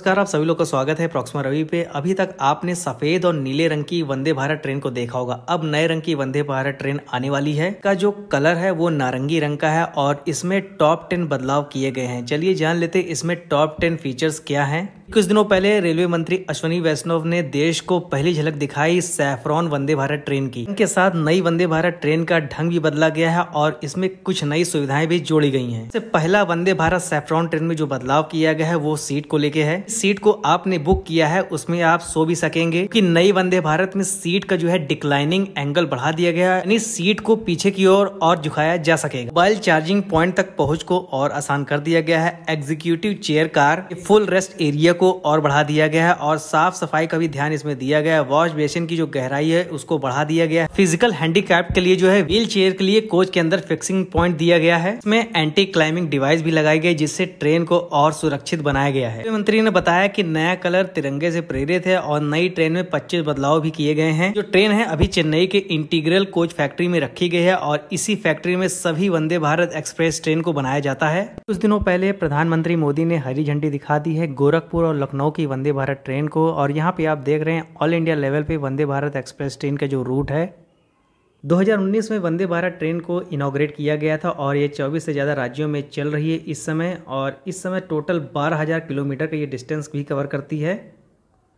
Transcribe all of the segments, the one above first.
नमस्कार आप सभी लोग का स्वागत है प्रॉक्सिमा रवि पे अभी तक आपने सफेद और नीले रंग की वंदे भारत ट्रेन को देखा होगा अब नए रंग की वंदे भारत ट्रेन आने वाली है का जो कलर है वो नारंगी रंग का है और इसमें टॉप टेन बदलाव किए गए हैं चलिए जान लेते इसमें टॉप टेन फीचर्स क्या है कुछ दिनों पहले रेलवे मंत्री अश्वनी वैष्णव ने देश को पहली झलक दिखाई सैफरॉन वंदे भारत ट्रेन की इनके साथ नई वंदे भारत ट्रेन का ढंग भी बदला गया है और इसमें कुछ नई सुविधाएं भी जोड़ी गई हैं। पहला वंदे भारत सैफरॉन ट्रेन में जो बदलाव किया गया है वो सीट को लेके है सीट को आपने बुक किया है उसमें आप सो भी सकेंगे की नई वंदे भारत में सीट का जो है डिक्लाइनिंग एंगल बढ़ा दिया गया है यानी सीट को पीछे की ओर और झुकाया जा सकेगा मोबाइल चार्जिंग प्वाइंट तक पहुँच को और आसान कर दिया गया है executive chair car full rest area को और बढ़ा दिया गया है और साफ सफाई का भी ध्यान इसमें दिया गया है वॉश बेसिन की जो गहराई है उसको बढ़ा दिया गया है फिजिकल हैंडीकैप के लिए जो है व्हील चेयर के लिए कोच के अंदर फिक्सिंग पॉइंट दिया गया है इसमें एंटी क्लाइंबिंग डिवाइस भी लगाई गई जिससे ट्रेन को और सुरक्षित बनाया गया है मंत्री ने बताया की नया कलर तिरंगे से प्रेरित है और नई ट्रेन में पच्चीस बदलाव भी किए गए हैं जो ट्रेन है अभी चेन्नई के इंटीग्रल कोच फैक्ट्री में रखी गई है और इसी फैक्ट्री में सभी वंदे भारत एक्सप्रेस ट्रेन को बनाया जाता है कुछ दिनों पहले प्रधानमंत्री मोदी ने हरी झंडी दिखा दी है गोरखपुर और और लखनऊ की वंदे भारत ट्रेन को और यहाँ पे आप देख रहे हैं ऑल इंडिया लेवल पे वंदे भारत एक्सप्रेस ट्रेन का जो रूट है 2019 में वंदे भारत ट्रेन को इनाग्रेट किया गया था और ये 24 से ज़्यादा राज्यों में चल रही है इस समय और इस समय टोटल 12,000 किलोमीटर का ये डिस्टेंस भी कवर करती है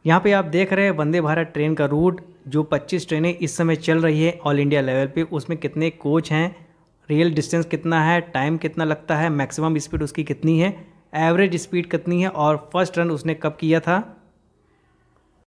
यहाँ पे आप देख रहे हैं वंदे भारत ट्रेन का रूट जो 25 ट्रेनें इस समय चल रही है ऑल इंडिया लेवल पे उसमें कितने कोच हैं रियल डिस्टेंस कितना है टाइम कितना लगता है मैक्सिमम स्पीड उसकी कितनी है एवरेज स्पीड कितनी है और फर्स्ट रन उसने कब किया था